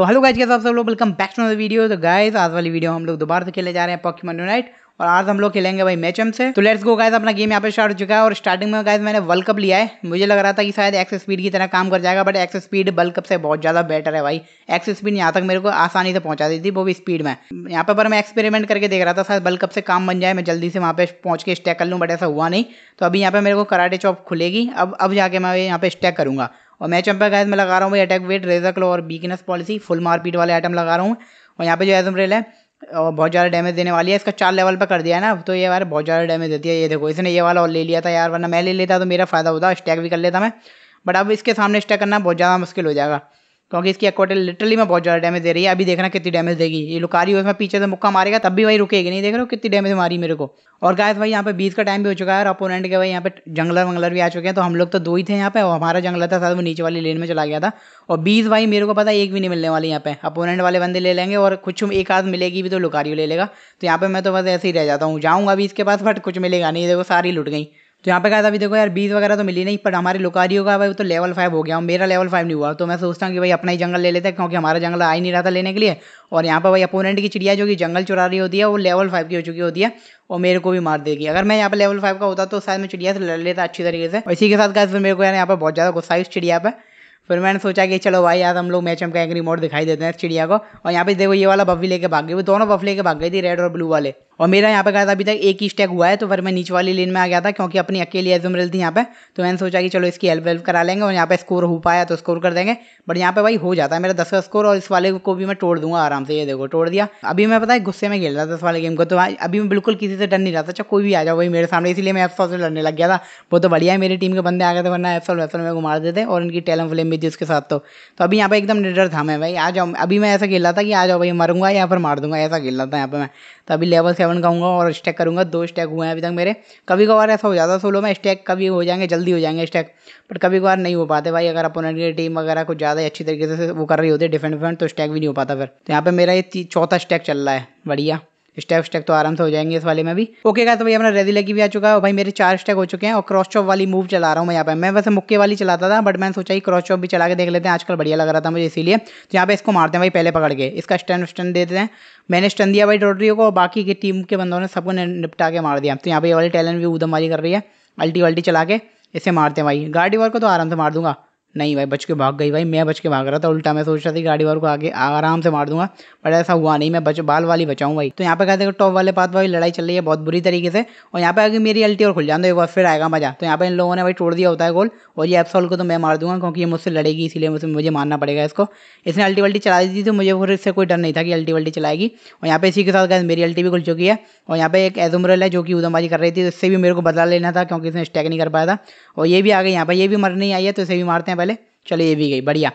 तो hello guys के साथ सब लोग वेलकम बैक टू वीडियो तो गाइज आज वाली वीडियो हम लोग दोबारा से खेले जा रहे हैं पॉकीमन यूनाइट और आज हम लोग खेलेंगे भाई मैच से तो लेट्स गो गाइज अपना गेम यहाँ पे स्टार्ट हो चुका है और स्टार्टिंग में गाइज मैंने वर्ल्ड कप लिया है मुझे लग रहा था कि शायद एक्स स्पीड की तरह काम कर जाएगा but X speed world cup से बहुत ज़्यादा बेटर है भाई एक्स स्पीड यहाँ तक मेरे को आसानी से पहुंचा दी थी वो भी स्पीड में यहाँ पर मैं एक्सपेरिमेंट करके देख रहा था शायद वर्ल्ड कप से काम बन जाए मैं जल्दी से वहाँ पे पहुंच के स्टैक कर लूँ बट ऐसा हुआ नहीं तो अभी यहाँ पे मेरे को कराटे चॉप खुलेगी अब अब जाके मैं यहाँ पे स्टैक करूँगा और मैं चंपा गाइस में लगा रहा हूँ भाई अटैक वेट रेजर क्लो और बीकनेस पॉलिसी फुल मारपीट वाले आइटम लगा रहा हूँ और यहाँ पे जो एजम्रेल है और बहुत ज़्यादा डैमेज देने वाली है इसका चार लेवल पर कर दिया है ना तो ये यार बहुत ज़्यादा डैमेज देती है ये देखो इसने ये वाला और ले लिया था यार वरना मैं ले लेता तो मेरा फ़ायदा होता स्टैक भी कर लेता मैं बट अब इसके सामने स्टैक करना बहुत ज़्यादा मुश्किल हो जाएगा क्योंकि इसकी एक्वाटेल लिटरली में बहुत ज़्यादा डैमेज दे रही है अभी देखना कितनी डैमेज देगी ये लुकारी उसमें पीछे से मुक्का मारेगा तब भी वही रुकेगी नहीं देख रहे हो कितनी डैमेज मारी मेरे को और गायस भाई यहाँ पे बीस का टाइम भी हो चुका है और अपोनेंट के भाई यहाँ पे जंगलर वंगलर भी आ चुके हैं तो हम लोग तो दो ही थे यहाँ पे और हमारा जंगलर था सर वो नीचे वाली लेन में चला गया था और बीस भाई मेरे को पता एक भी नहीं मिलने वाले यहाँ पे अपोनेंट वाले बंदे ले लेंगे और कुछ एक आध मिलेगी भी तो लुकारी ले लेगा तो यहाँ पे मैं तो बस ऐसे ही रह जाता हूँ जाऊँगा अभी इसके पास बट कुछ मिलेगा नहीं देखो सारी लुट गई तो यहाँ पे कहा था अभी देखो यार बीज वगैरह तो मिली नहीं पर हमारे लुकारियों का भाई तो लेवल फाइव हो गया और मेरा लेवल फाइव नहीं हुआ तो मैं सोचता हूँ कि भाई अपना ही जंगल ले लेते हैं क्योंकि हमारा जंगल आ ही नहीं रहा था लेने के लिए और यहाँ पर भाई अपोनेंट की चिड़िया जो कि जंगल चुरा रही होती है वो लेवल फाइव की हो चुकी होती है और मेरे को भी मार देगी अगर मैं यहाँ पे लेवल फाइव का होता तो शायद मैं चिड़िया से लड़ लेता अच्छी तरीके से इसी के साथ कहा मेरे को यार यहाँ पर बहुत ज़्यादा गुस्सा इस चिड़िया पर फिर मैंने सोचा कि चलो भाई यार हम लोग मैच हम का एक रिमोट दिखाई देते हैं चिड़िया को और यहाँ पे देखो ये वाला बफ भी लेके भाग गई वो दोनों बफ लेके भाग गई थी रेड और ब्लू वाले और मेरा यहाँ पे गया था अभी तक एक ही स्टैक हुआ है तो फिर मैं नीचे वाली लेन में आ गया था क्योंकि अपनी अकेली एजुमरल थी यहाँ पे तो मैंने सोचा कि चलो इसकी हेल्प वेल्प करा लेंगे और यहाँ पे स्कोर हो पाया तो स्कोर कर देंगे बट यहाँ पे भाई हो जाता है मेरा दस का स्कोर और इस वाले को भी मैं तोड़ दूंगा आराम से ये देखो तोड़ दिया अभी मैं पता है गुस्से में खेल रहा था इस वाले गेम को तो अभी मैं बिल्कुल किसी से डर नहीं रहा था अच्छा कोई भी आ जाओ भाई मेरे सामने इसलिए मैं एफसॉल से लड़ने लग गया था वो तो बढ़िया है मेरी टीम के बंदे आ गए थे वरना एफसॉल वेफसॉल में घुमा देते और इनकी टेलम फ्लेम भी थी उसके साथ तो।, तो अभी यहाँ पे एकदम निडर था मैं भाई आ जाओ अभी मैं ऐसा खेल रहा था कि आ जाओ भाई मरूंगा या फिर मार दूंगा ऐसा खेल रहा था यहाँ पे मैं तो अभी लेवल सेवन सेवन गाऊंगा और स्टैक करूंगा दो स्टैक हुए हैं अभी तक मेरे कभी कभार ऐसा हो जाता है सोलो में स्टैक कभी हो जाएंगे जल्दी हो जाएंगे स्टैक बट कभी कभार नहीं हो पाते भाई अगर अपोनेंट की टीम वगैरह कुछ ज़्यादा अच्छी तरीके से वो कर रही होती है डिफेंड डिफेंड तो स्टैक भी नहीं हो पाता फिर तो यहाँ पर मेरा ये चौथा स्टैक चल रहा है बढ़िया स्टेप स्टेप तो आराम से हो जाएंगे इस वाले में भी ओके का तो भाई अपना रेडी लगी भी आ चुका है भाई मेरे चार स्टेक हो चुके हैं और क्रॉस चॉप वाली मूव चला रहा हूँ मैं यहाँ पे मैं वैसे मुक्के वाली चलाता था बट मैंने सोचा ही क्रॉस चॉप भी चला के देख लेते हैं आजकल बढ़िया लग रहा था मुझे इसीलिए तो यहाँ पे इसको मारते हैं भाई पहले पकड़ के इसका स्टैंड स्टैंड देते हैं मैंने स्टन दिया भाई रोड्रियो को बाकी की टीम के बंदों ने सबको निपटा के मार दिया तो यहाँ पे ये वाली टैलेंट भी ऊधम वाली कर रही है अल्टी वल्टी चला के इसे मारते हैं भाई गाड़ी वर्क को तो आराम से मार दूंगा नहीं भाई बच के भाग गई भाई मैं बच के भाग रहा था उल्टा मैं सोच रहा था गाड़ी वालों को आगे आराम से मार दूंगा बट ऐसा हुआ नहीं मैं बच बाल वाली बचाऊँ भाई तो यहाँ पे कहते हैं टॉप वाले पास भाई लड़ाई चल रही है बहुत बुरी तरीके से और यहाँ पे आगे मेरी अल्टी और खुल जाए एक बार फिर आएगा मजा तो यहाँ पे इन लोगों ने भाई तोड़ दिया होता है गोल और ये एप्सॉल को तो मैं मार दूंगा क्योंकि ये मुझसे लड़ेगी इसीलिए मुझे मुझे मारना पड़ेगा इसको इसने अल्टी वल्टी चला दी थी तो मुझे फिर इससे कोई डर नहीं था कि अल्टी वल्टी चलाएगी और यहाँ पे इसी के साथ कहते मेरी अल्टी भी खुल चुकी है और यहाँ पे एक एजुमरल है जो कि उदमबाजी कर रही थी तो इससे भी मेरे को बदला लेना था क्योंकि इसने स्टैक नहीं कर पाया था और ये भी आ गई यहाँ पर ये भी मर नहीं आई है तो इसे भी मारते हैं पहले चलो ये भी गई बढ़िया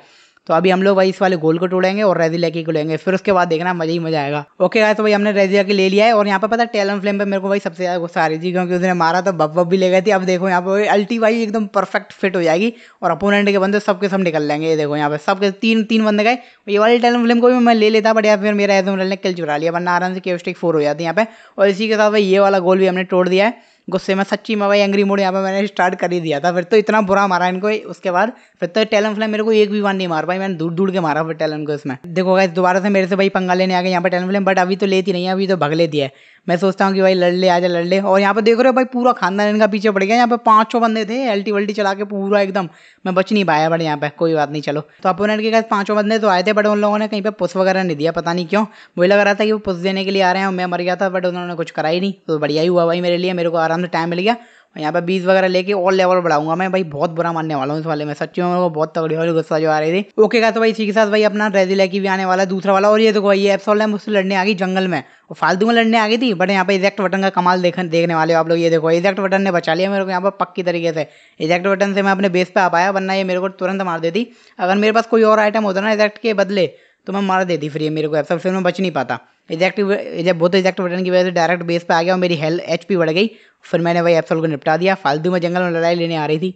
तो अभी हम लोग भाई इस वाले गोल को तोड़ेंगे और रेजिलिया की को लेंगे फिर उसके बाद देखना मजा ही मजा आएगा ओके गाइस तो भाई हमने रेजिलिया की ले लिया है और यहाँ पर पता टेलन फ्लेम पे मेरे को भाई सबसे ज्यादा गुस्सा आ रही थी क्योंकि उसने मारा तो बब बब भी ले गई थी अब देखो यहाँ पर अल्टी भाई एकदम परफेक्ट फिट हो जाएगी और अपोनेंट के बंदे सबके सब निकल लेंगे ये देखो यहाँ पर सबके तीन तीन बंदे गए ये वाले टेलन फ्लेम को भी मैं ले लेता बट यहाँ फिर मेरा एजमरल ने किल चुरा लिया वरना आराम से केवस्टिक फोर हो जाती है यहाँ पे और इसी के साथ भाई ये वाला गोल भी हमने तोड़ दिया है गुस्से में सच्ची में भाई एंग्री मोड यहाँ पे मैंने स्टार्ट कर ही दिया था फिर तो इतना बुरा मारा इनको उसके बाद फिर तो टेलन फ्लैम मेरे को एक भी वन नहीं मार पाई मैंने दूर दूर के मारा फिर टेलन को इसमें देखो गाइस दोबारा से मेरे से भाई पंगा लेने आ गए यहाँ पर टेलन फ्लैम बट अभी तो लेती नहीं है अभी तो भग लेती है मैं सोचता हूँ कि भाई लड़ ले आ लड़ ले और यहाँ पर देख रहे हो भाई पूरा खानदान इनका पीछे पड़ गया यहाँ पे पाँच छो बंदे थे एल्टी वल्टी चला के पूरा एकदम मैं बच नहीं पाया बट यहाँ पे कोई बात नहीं चलो तो अपोनेंट के पास पाँचों बंदे तो आए थे बट उन लोगों ने कहीं पर पुस वगैरह नहीं दिया पता नहीं क्यों मुझे लग रहा था कि वो पुस देने के लिए आ रहे हैं मैं मर गया था बट उन्होंने कुछ करा ही नहीं तो बढ़िया ही हुआ भाई मेरे लिए मेरे को आराम आराम से टाइम मिल गया और यहाँ पर बीस वगैरह लेके और लेवल बढ़ाऊंगा मैं भाई बहुत बुरा मानने वाला हूँ इस वाले में सच्ची में मेरे बहुत तगड़ी वाली गुस्सा जो आ रही थी ओके का तो भाई इसी के साथ भाई अपना रेजी लेके भी आने वाला दूसरा वाला और ये देखो भाई एप्स ऑनलाइन मुझसे लड़ने आ गई जंगल में और फालतू में लड़ने आ गई थी बट यहाँ पर एक्जैक्ट बटन का कमाल देखने वाले हो आप लोग ये देखो एक्जैक्ट बटन ने बचा लिया मेरे को यहाँ पर पक्की तरीके से एक्जैक्ट बटन से मैं अपने बेस पर आ पाया वरना ये मेरे को तुरंत मार देती अगर मेरे पास कोई और आइटम होता ना एक्जैक्ट के बदले तो मैं मार देती फिर ये मेरे को एप्स फिर मैं बच नहीं पाता एजेक्टिव जब बहुत एग्जैक्टिव बटन की वजह से डायरेक्ट बेस पे आ गया और मेरी हेल्थ एच बढ़ गई फिर मैंने भाई एप्सोल को निपटा दिया फालतू में जंगल में लड़ाई लेने आ रही थी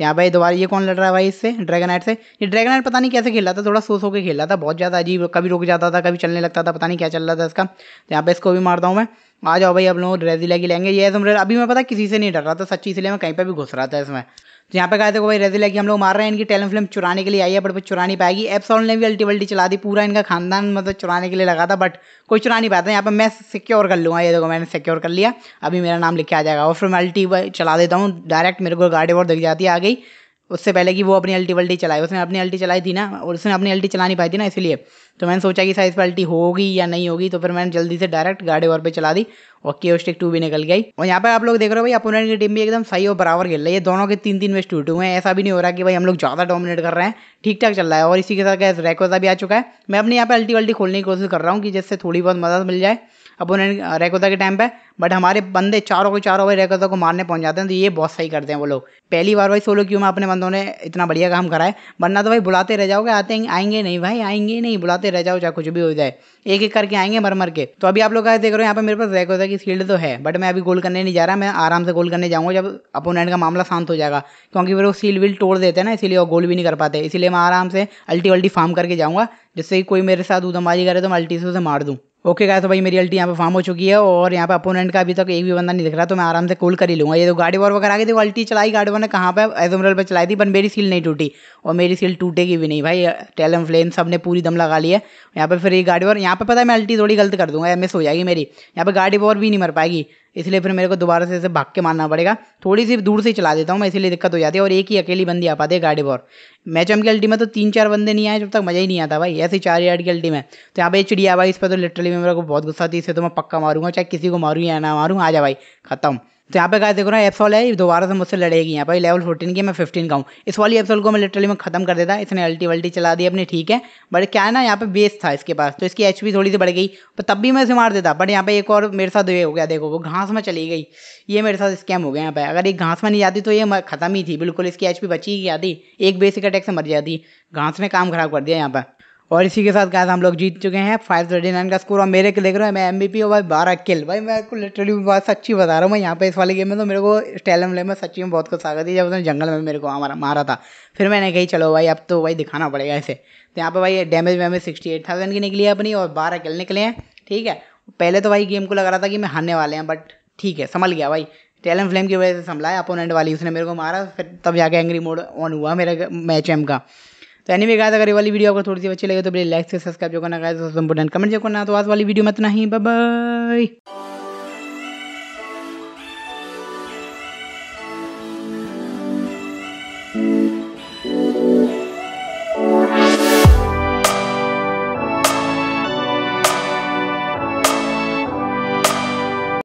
यहाँ भाई दोबारा ये कौन लड़ रहा है भाई इससे ड्रैगन से ये ड्रैगन पता नहीं कैसे रहा था थोड़ा सोच होकर खेला था बहुत ज़्यादा अजीब कभी रुक जाता था कभी चलने लगता था पता नहीं क्या चल रहा था इसका यहाँ पे इसको भी मारता हूँ मैं आ जाओ भाई अब लोग रेजिला की लेंगे ये समरेला अभी मैं पता किसी से नहीं डर रहा था सच्ची इसलिए मैं कहीं पर भी घुस रहा था इसमें तो यहाँ पे कहा देखो भाई रेजिला की हम लोग मार रहे हैं इनकी टैलेंट फिल्म चुराने के लिए आई है बट वो चुरा नहीं पाएगी एप्सॉल ने भी अल्टी वल्टी चला दी पूरा इनका खानदान मतलब चुराने के लिए लगा था बट कोई चुरा नहीं पाता यहाँ पर मैं सिक्योर कर लूँगा ये देखो मैंने सिक्योर कर लिया अभी मेरा नाम लिखा आ जाएगा और फिर मैं अल्टी चला देता हूँ डायरेक्ट मेरे को गाड़ी और दिख जाती है आ गई उससे पहले कि वो अपनी अल्टी वल्टी चलाए उसने अपनी अल्टी चलाई थी ना और उसने अपनी अल्टी चला नहीं पाई थी ना इसलिए तो मैंने सोचा कि साइज पर अल्टी होगी या नहीं होगी तो फिर मैंने जल्दी से डायरेक्ट गाड़ी और पे चला दी और के स्टिक टू भी निकल गई और यहाँ पर आप लोग देख रहे हो भाई अपोनेंट की टीम भी एकदम सही और बराबर खेल रही है दोनों के तीन तीन वेस्ट टूटे हुए हैं ऐसा भी नहीं हो रहा कि भाई हम लोग ज़्यादा डोमिनेट कर रहे हैं ठीक ठाक चल रहा है और इसी के साथ गैस रैकोजा भी आ चुका है मैं अपने यहाँ पर अल्टी वल्टी खोलने की कोशिश कर रहा हूँ कि जिससे थोड़ी बहुत मदद मिल जाए अपोनेंट रेकोदा के टाइम पे बट हमारे बंदे चारों के चारों भाई रेकोदा को मारने पहुंच जाते हैं तो ये बहुत सही करते हैं वो लोग पहली बार भाई सोलो क्यों में अपने बंदों ने इतना बढ़िया काम कराए वरना तो भाई बुलाते रह जाओगे आते आएंगे नहीं भाई आएंगे नहीं बुलाते रह जाओ चाहे कुछ भी हो जाए एक एक करके आएंगे मर मर के तो अभी आप लोग देख रहे हो यहाँ पर मेरे पास रेकोदा की सील्ड तो है बट मैं अभी गोल करने नहीं जा रहा मैं आराम से गोल करने जाऊँगा जब अपोनेंट का मामला शांत हो जाएगा क्योंकि फिर वो सील वील तोड़ देते हैं ना इसीलिए वो गोल भी नहीं कर पाते इसीलिए मैं आराम से अल्टी वल्टी फार्म करके जाऊँगा जिससे कोई मेरे साथ उधमबाजी करे तो मैं अल्टी से उसे मार दूँ ओके गाय तो भाई मेरी अल्टी यहाँ पे फार्म हो चुकी है और यहाँ पे अपोनेंट का अभी तक एक भी बंदा नहीं दिख रहा तो मैं आराम से कूल कर ही लूँगा ये तो गाड़ी वॉर वगैरह आ गई थी अल्टी चलाई गाड़ी वो ने कहाँ पर एजमरल पर चलाई थी पर मेरी सील नहीं टूटी और मेरी सील टूटेगी भी नहीं भाई टैलम फ्लेन सब ने पूरी दम लगा ली है यहाँ पर फिर ये गाड़ी वॉर यहाँ पर पता है मैं अल्टी थोड़ी गलत कर दूँगा एम हो जाएगी मेरी यहाँ पर गाड़ी वॉर भी नहीं मर पाएगी इसलिए फिर मेरे को दोबारा से इसे भाग के मारना पड़ेगा थोड़ी सी दूर से ही चला देता हूँ मैं इसीलिए दिक्कत हो जाती है और एक ही अकेली बंदी आ पाती है गाड़ी पर मैच एम की अल्टी में तो तीन चार बंदे नहीं आए जब तक मज़ा ही नहीं आता भाई ऐसे चार यार्ड की अल्टी में तो यहाँ एक चिड़िया भाई इस पर तो लिटरली मेरे को बहुत गुस्सा थी इसे तो मैं पक्का मारूंगा चाहे किसी को मारूँ या ना मारूँ आ जा भाई खत्म तो यहाँ पे गाइस देखो ना एप्सॉल है दोबारा से मुझसे लड़ेगी यहाँ पर लेवल फोर्टीन की मैं फिफ्टीन का हूँ इस वाली एप्सॉल को मैं लिटरली मैं खत्म कर देता इसने अल्टी वल्टी चला दी अपनी ठीक है बट क्या है ना यहाँ पे बेस था इसके पास तो इसकी एच थोड़ी सी बढ़ गई पर तब भी मैं इसे मार देता बट यहाँ पे एक और मेरे साथ ये हो गया देखो वो घास में चली गई ये मेरे साथ स्कैम हो गया यहाँ पे अगर ये घास में नहीं जाती तो ये खत्म ही थी बिल्कुल इसकी एच बची ही जाती एक बेसिक अटैक से मर जाती घास ने काम खराब कर दिया यहाँ पर और इसी के साथ गाय हम लोग जीत चुके हैं फाइव थर्टी नाइन का स्कोर और मेरे को देख रहे हैं मैं एम बी पी और भाई बारह किल भाई मैं आपको लिटरली बात सच्ची बता रहा हूँ मैं यहाँ पे इस वाले गेम में तो मेरे को स्टैलम लेम में सच्ची में बहुत कुछ स्वागत थी जब उसने जंगल में मेरे को हमारा मारा था फिर मैंने कही चलो भाई अब तो भाई दिखाना पड़ेगा ऐसे तो यहाँ पर भाई डैमेज वैमेज सिक्सटी एट थाउजेंड की निकली है अपनी और बारह किल निकले हैं ठीक है पहले तो भाई गेम को लग रहा था कि मैं हारने वाले हैं बट ठीक है संभल गया भाई टेलन फ्लेम की वजह से संभला है अपोनेंट वाली उसने मेरे को मारा फिर तब जाके एंग्री मोड ऑन हुआ मेरे मैच एम का तो एनी वे गाइस अगर ये वाली वीडियो आपको थोड़ी सी अच्छी लगे तो प्लीज लाइक से सब्सक्राइब जो करना गाइस कमेंट जो करना तो आज वाली वीडियो में इतना ही बाय